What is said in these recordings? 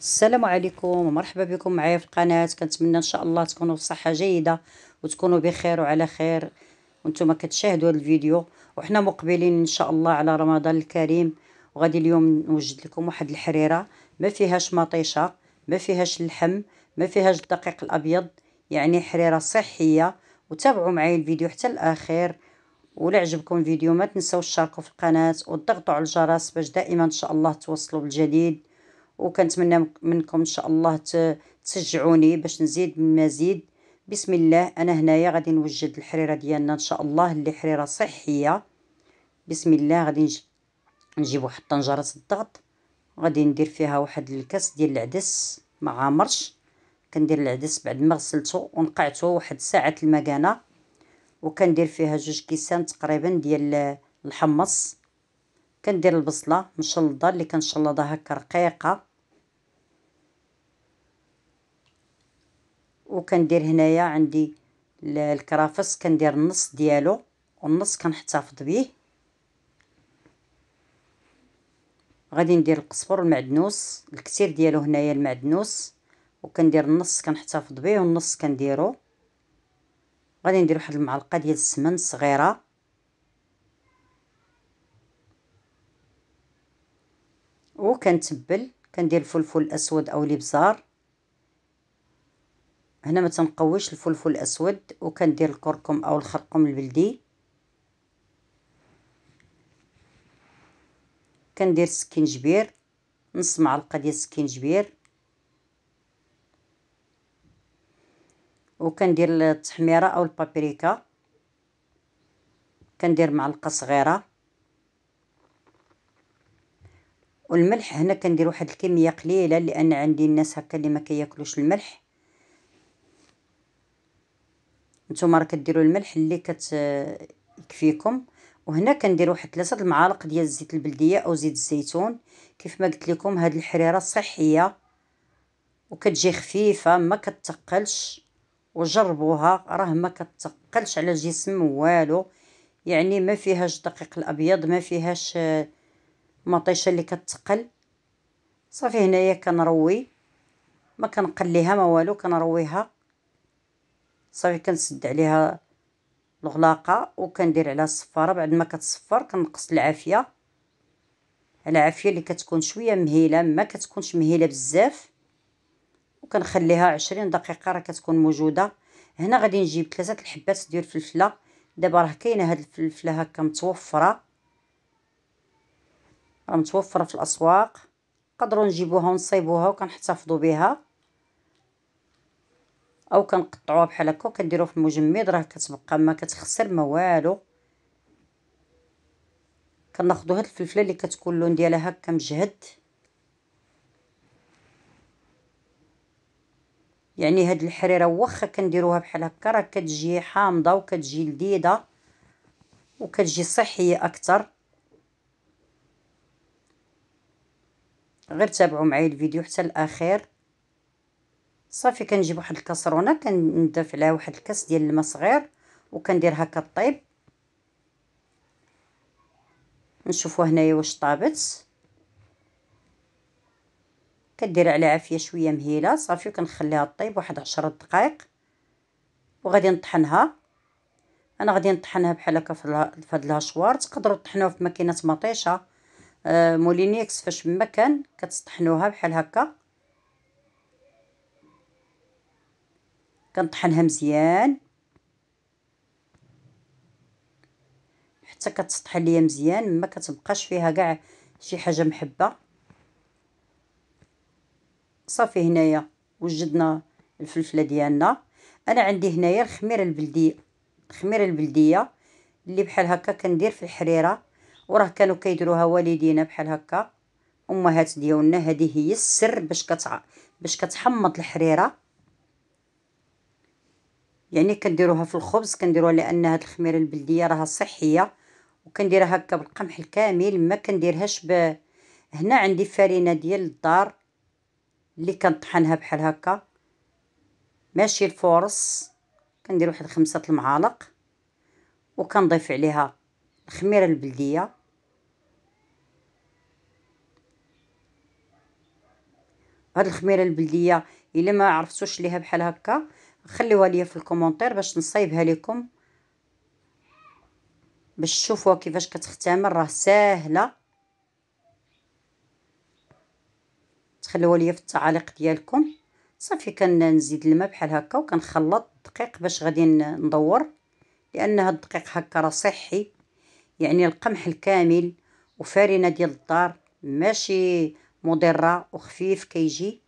السلام عليكم ومرحبا بكم معايا في القناه كنتمنى ان شاء الله تكونوا بصحه جيده وتكونوا بخير وعلى خير وانتم كتشاهدوا الفيديو وحنا مقبلين ان شاء الله على رمضان الكريم وغادي اليوم نوجد لكم واحد الحريره ما فيهاش مطيشه ما فيهاش اللحم ما فيهاش الدقيق الابيض يعني حريره صحيه وتابعوا معايا الفيديو حتى الاخير ولا عجبكم الفيديو ما تنسوا تشاركوا في القناه وتضغطوا على الجرس باش دائما ان شاء الله توصلوا بالجديد وكنتمنى منكم ان شاء الله تشجعوني باش نزيد من مزيد بسم الله انا هنايا غادي نوجد الحريره ديالنا ان شاء الله اللي حريره صحيه بسم الله غادي نجيب واحد طنجره الضغط غادي ندير فيها واحد الكاس ديال العدس ما عامرش كندير العدس بعد ما غسلته ونقعته واحد ساعه المكانه وكندير فيها جوج كيسان تقريبا ديال الحمص كندير البصله مشلضه اللي كنشلضها هكا رقيقه وكندير هنايا عندي الكرافس كندير النص ديالو والنص كنحتفظ بيه غادي ندير القزبر والمعدنوس الكثير ديالو هنايا المعدنوس وكندير النص كنحتفظ بيه والنص كنديرو غادي ندير واحد المعلقه ديال السمن صغيره وكنتبل كندير الفلفل الاسود او الابزار هنا ما تنقويش الفلفل الاسود وكندير الكركم او الخرقوم البلدي كندير السكينجبير نص معلقه ديال السكينجبير وكندير التحميره او البابريكا كندير معلقه صغيره والملح هنا كندير واحد الكميه قليله لان عندي الناس هكا اللي ما كياكلوش الملح نتوما راه كديروا الملح اللي كت يكفيكم وهنا كندير واحد ثلاثه المعالق ديال الزيت البلديه او زيت الزيتون كيف ما قلت لكم هاد الحريره صحيه وكتجي خفيفه ما كتثقلش وجربوها راه ما كتثقلش على الجسم والو يعني ما فيهاش الدقيق الابيض ما فيهاش مطيشه اللي كتقل صافي هنايا كنروي ما كنقليها ما والو كنرويها صافي كنسد عليها الغلاقه وكندير عليها الصفاره بعد ما كتصفر كنقص العافيه العافيه اللي كتكون شويه مهيله ما كتكونش مهيله بزاف وكنخليها عشرين دقيقه راه كتكون موجوده هنا غادي نجيب ثلاثه الحبات ديال الفلفله دابا راه كاينه هاد الفلفله هكا متوفره راه متوفره في الاسواق نقدرو نجيبوها ونصيبوها وكنحتفظوا بها او كنقطعوها بحال هكا وكنديروها في المجمد راه كتبقى ما كتخسر ما والو كناخذوا هاد الفلفله اللي كتكون اللون ديالها هكا مجهد يعني هاد الحريره واخا كنديروها بحال هكا راه كتجي حامضه وكتجي لذيذه وكتجي صحيه اكثر غير تابعوا معايا الفيديو حتى الاخير صافي كنجيب واحد الكاسرونه كندف عليها واحد الكاس ديال الماء صغير وكندير هكا طيب نشوفوا هنايا واش طابت كدير على عافيه شويه مهيله صافي وكنخليها طيب واحد عشرة دقائق وغادي نطحنها انا غادي نطحنها بحال هكا في هاد الهشوار تقدروا تطحنوها في ماكينه مطيشه آه، مولينيكس فاش ما كان كتطحنوها بحال هكا كنطحنها مزيان حتى كتسطحل ليا مزيان ما كتبقاش فيها كاع شي حاجه محبه صافي هنايا وجدنا الفلفله ديالنا انا عندي هنايا الخميره البلديه الخميره البلديه اللي بحال هكا كندير في الحريره وراه كانوا كيديروها والدينا بحال هكا امهات ديالنا هذه هي السر باش كتع باش كتحمض الحريره يعني كنديروها في الخبز كنديروها لان هاد الخميره البلديه راها صحيه وكنديرها هكا بالقمح الكامل ما كنديرهاش ب هنا عندي فرينه ديال الدار اللي كنطحنها بحال هكا ماشي الفورص كندير واحد خمسة المعالق وكنضيف عليها الخميره البلديه هاد الخميره البلديه الا ما عرفتوش ليها بحال هكا خليوها ليا في الكومونتير باش نصايبها لكم باش تشوفوها كيفاش كتختمر راه ساهله تخليوها ليا في التعاليق ديالكم صافي كنزيد الماء بحال هكا وكنخلط الدقيق باش غادي ندور لان هاد الدقيق هكا راه صحي يعني القمح الكامل وفارينه ديال الدار ماشي مضره وخفيف كيجي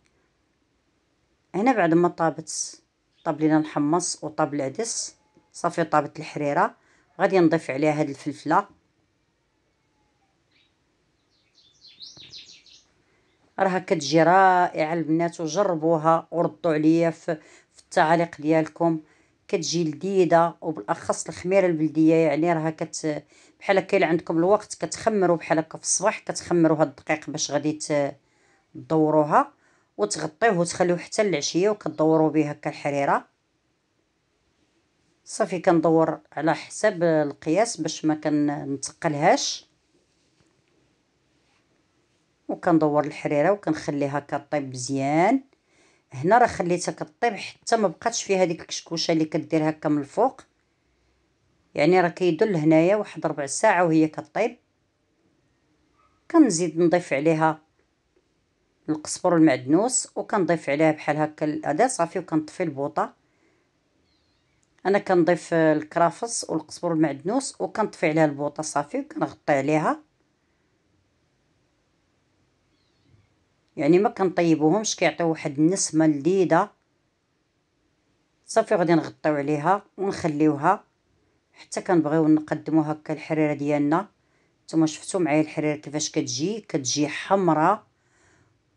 هنا بعد ما طابت طاب لينا الحمص وطاب العدس صافي طابت الحريره غادي نضيف عليها هاد الفلفله راها كتجي رائعه البنات وجربوها وردوا عليا في التعاليق ديالكم كتجي لذيذه وبالاخص الخميره البلديه يعني راها كت بحال هكا الا عندكم الوقت كتخمروا بحال هكا في الصباح كتخمروا هاد الدقيق باش غادي تدوروها وتغطيه وتخليه حتى العشيه وكدورو به هكا الحريره صافي كندور على حساب القياس باش ما كنتقلهاش وكندور الحريره وكنخليها كطيب مزيان هنا راه خليتها كطيب حتى ما بقاتش فيها ديك الكشكوشه اللي كدير هكا من الفوق يعني راه كيدل هنايا واحد ربع ساعه وهي كطيب كنزيد نضيف عليها القزبر والمعدنوس وكنضيف عليها بحال هكا الاداه صافي وكنطفي البوطة أنا كنضيف الكرافس والقزبر والمعدنوس وكنطفي عليها البوطة صافي وكنغطي عليها يعني ما كنطيبوهمش كيعطيو واحد النسمه لذيذه صافي غادي نغطيو عليها ونخليوها حتى كنبغيو نقدمو هكا الحريره ديالنا نتوما شفتو معايا الحريره كيفاش كتجي كتجي حمراء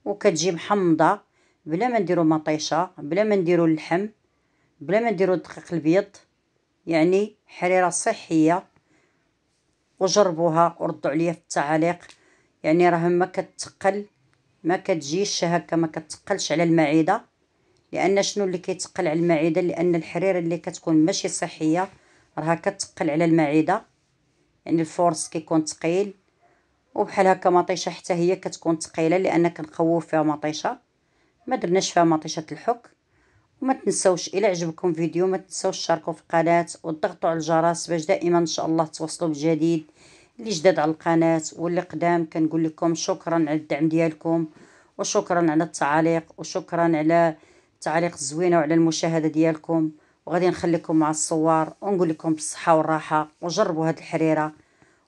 وكتجي محمضه بلا ما نديرو مطيشه بلا ما نديرو اللحم بلا ما نديرو الدقيق البيض يعني حريره صحيه وجربوها وردوا عليا في التعاليق يعني راه ما كتقل ما كتجيش هكا ما كتقلش على المعده لان شنو اللي كيتقل على المعده لان الحريره اللي كتكون ماشي صحيه راها كتقل على المعده يعني الفورس كيكون تقيل وبحال هكا مطيشه حتى هي كتكون ثقيله لان كنخوف فيها مطيشه ما درناش فيها مطيشه الحك وما تنساوش الى عجبكم فيديو ما تنساوش تشاركوا في القناه وتضغطوا على الجرس باش دائما ان شاء الله توصلوا بالجديد اللي جداد على القناه واللي قدام كنقول لكم شكرا على الدعم ديالكم وشكرا على التعاليق وشكرا على التعاليق الزوينه وعلى المشاهده ديالكم وغادي نخليكم مع الصور ونقول لكم بالصحه والراحه وجربوا هاد الحريره